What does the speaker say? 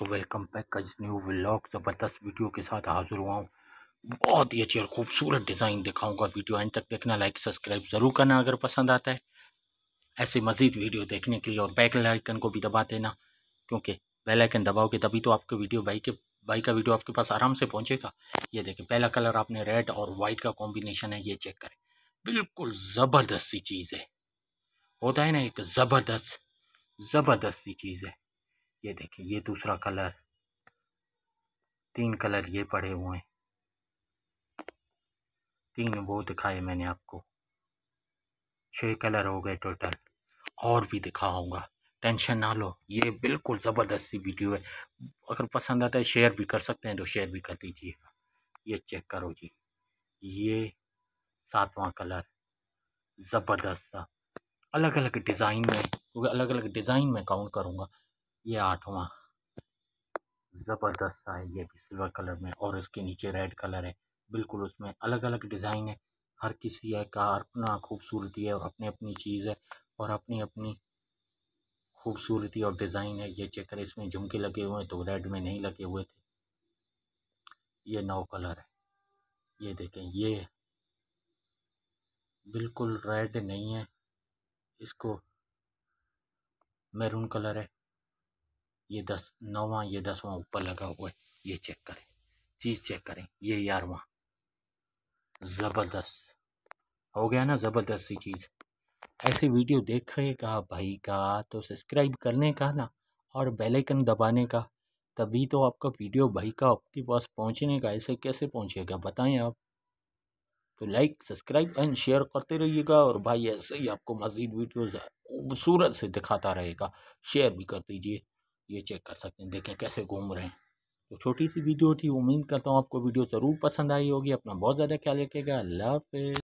तो welcome back का इस न्यू व्लॉग ज़बरदस्त वीडियो के साथ हाजिर हुआ हूँ बहुत ही अच्छी और ख़ूबसूरत डिज़ाइन दिखाऊंगा वीडियो एंड तक देखना लाइक सब्सक्राइब ज़रूर करना अगर पसंद आता है ऐसे मज़ीद वीडियो देखने के लिए और बैक लाइकन को भी दबा देना क्योंकि बेल आइकन दबाओगे तभी तो आपके वीडियो भाई के भाई का वीडियो आपके पास आराम से पहुँचेगा ये देखें पहला कलर आपने रेड और वाइट का कॉम्बिनेशन है ये चेक करें बिल्कुल ज़बरदस्ती चीज़ है होता है ना एक ज़बरदस्त जबरदस्ती चीज़ है ये देखिए ये दूसरा कलर तीन कलर ये पड़े हुए हैं तीन वो दिखाए मैंने आपको छह कलर हो गए टोटल और भी दिखाऊंगा टेंशन ना लो ये बिल्कुल ज़बरदस्ती वीडियो है अगर पसंद आता है शेयर भी कर सकते हैं तो शेयर भी कर दीजिएगा ये चेक करो जी ये सातवां कलर ज़बरदस्त था अलग अलग डिज़ाइन में क्योंकि अलग अलग डिज़ाइन में काउंट करूँगा ये आठवां ज़बरदस्त सा है ये भी सिल्वर कलर में और इसके नीचे रेड कलर है बिल्कुल उसमें अलग अलग डिज़ाइन है हर किसी है का अपना खूबसूरती है और अपनी अपनी चीज़ है और अपनी अपनी खूबसूरती और डिज़ाइन है ये चेक करें इसमें झुमके लगे हुए हैं तो रेड में नहीं लगे हुए थे ये नौ कलर है ये देखें ये बिल्कुल रेड नहीं है इसको मैरून कलर है ये दस नौवा ये दसवां ऊपर लगा हुआ है ये चेक करें चीज़ चेक करें ये ग्यारहवा ज़बरदस्त हो गया ना ज़बरदस्त सी चीज़ ऐसे वीडियो देखेगा भाई का तो सब्सक्राइब करने का ना और बेल आइकन दबाने का तभी तो आपका वीडियो भाई का आपके पास पहुंचने का ऐसे कैसे पहुंचेगा बताएं आप तो लाइक सब्सक्राइब एंड शेयर करते रहिएगा और भाई ऐसे ही आपको मज़ीद वीडियोज़ खूबसूरत से दिखाता रहेगा शेयर भी कर दीजिए ये चेक कर सकते हैं देखें कैसे घूम रहे हैं तो छोटी सी वीडियो थी उम्मीद करता हूँ आपको वीडियो ज़रूर पसंद आई होगी अपना बहुत ज़्यादा ख्याल रखेगा अल्लाह हाफि